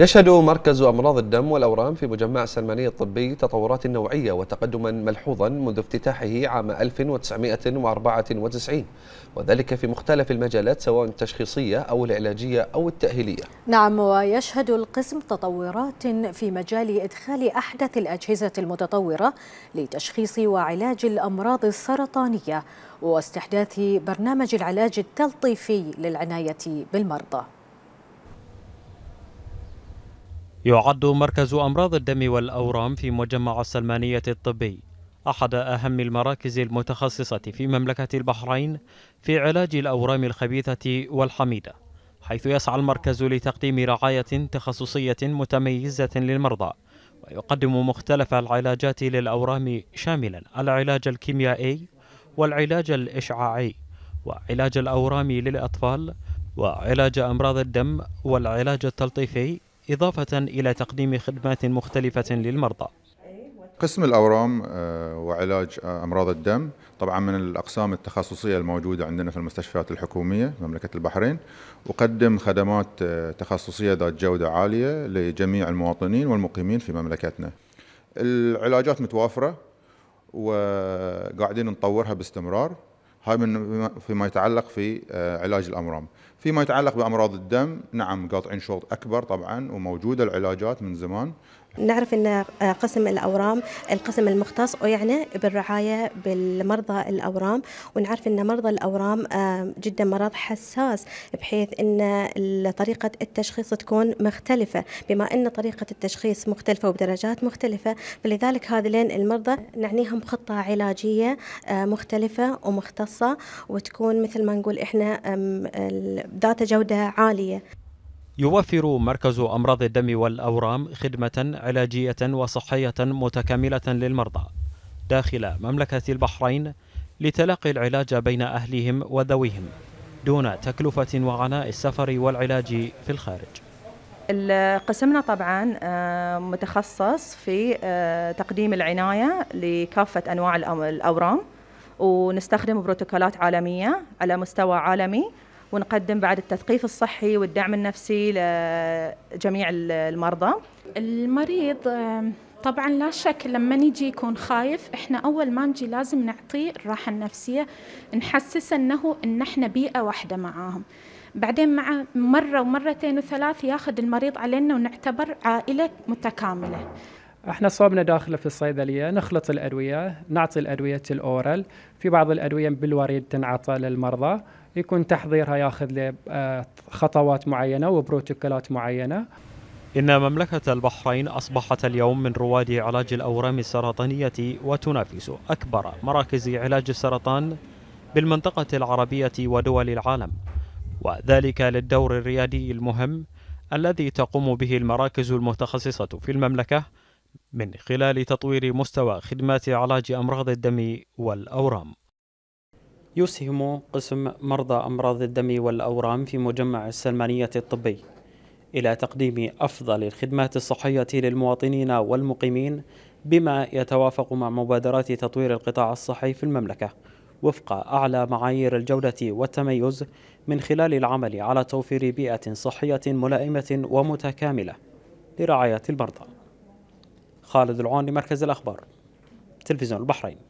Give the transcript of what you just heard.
يشهد مركز أمراض الدم والأورام في مجمع السلماني الطبي تطورات نوعية وتقدما ملحوظا منذ افتتاحه عام 1994 وذلك في مختلف المجالات سواء التشخيصية أو العلاجية أو التأهيلية نعم ويشهد القسم تطورات في مجال إدخال أحدث الأجهزة المتطورة لتشخيص وعلاج الأمراض السرطانية واستحداث برنامج العلاج التلطيفي للعناية بالمرضى يعد مركز أمراض الدم والأورام في مجمع السلمانية الطبي أحد أهم المراكز المتخصصة في مملكة البحرين في علاج الأورام الخبيثة والحميدة حيث يسعى المركز لتقديم رعاية تخصصية متميزة للمرضى ويقدم مختلف العلاجات للأورام شاملا العلاج الكيميائي والعلاج الإشعاعي وعلاج الأورام للأطفال وعلاج أمراض الدم والعلاج التلطيفي إضافة إلى تقديم خدمات مختلفة للمرضى قسم الأورام آه، وعلاج آه، أمراض الدم طبعا من الأقسام التخصصية الموجودة عندنا في المستشفيات الحكومية في مملكة البحرين وقدم خدمات آه، تخصصية ذات جودة عالية لجميع المواطنين والمقيمين في مملكتنا العلاجات متوافرة وقاعدين نطورها باستمرار هاي من فيما يتعلق في آه، علاج الامراض فيما يتعلق بامراض الدم نعم قاطعين شوط اكبر طبعا وموجوده العلاجات من زمان نعرف ان آه، قسم الاورام القسم المختص ويعنى بالرعايه بالمرضى الاورام ونعرف ان مرضى الاورام آه، جدا مرض حساس بحيث ان طريقه التشخيص تكون مختلفه بما ان طريقه التشخيص مختلفه وبدرجات مختلفه فلذلك هذين المرضى نعنيهم خطه علاجيه آه، مختلفه ومختصه وتكون مثل ما نقول احنا ذات جوده عاليه يوفر مركز أمراض الدم والأورام خدمة علاجية وصحية متكاملة للمرضى داخل مملكة البحرين لتلقي العلاج بين أهلهم وذويهم دون تكلفة وعناء السفر والعلاج في الخارج قسمنا طبعا آه، متخصص في آه، تقديم العناية لكافة أنواع الأورام ونستخدم بروتوكولات عالمية على مستوى عالمي ونقدم بعد التثقيف الصحي والدعم النفسي لجميع المرضى المريض آه، طبعا لا شك لما نجي يكون خايف احنا اول ما نجي لازم نعطيه الراحه النفسيه نحسسه انه ان احنا بيئه واحده معاهم بعدين مع مره ومرتين وثلاث ياخذ المريض علينا ونعتبر عائله متكامله احنا صوبنا داخله في الصيدليه نخلط الادويه نعطي الادويه الاورال في بعض الادويه بالوريد تنعطى للمرضى يكون تحضيرها ياخذ له آه، خطوات معينه وبروتوكولات معينه إن مملكة البحرين أصبحت اليوم من رواد علاج الأورام السرطانية وتنافس أكبر مراكز علاج السرطان بالمنطقة العربية ودول العالم وذلك للدور الريادي المهم الذي تقوم به المراكز المتخصصة في المملكة من خلال تطوير مستوى خدمات علاج أمراض الدم والأورام يسهم قسم مرضى أمراض الدم والأورام في مجمع السلمانية الطبي إلى تقديم أفضل الخدمات الصحية للمواطنين والمقيمين بما يتوافق مع مبادرات تطوير القطاع الصحي في المملكة وفق أعلى معايير الجودة والتميز من خلال العمل على توفير بيئة صحية ملائمة ومتكاملة لرعاية المرضى خالد العون لمركز الأخبار تلفزيون البحرين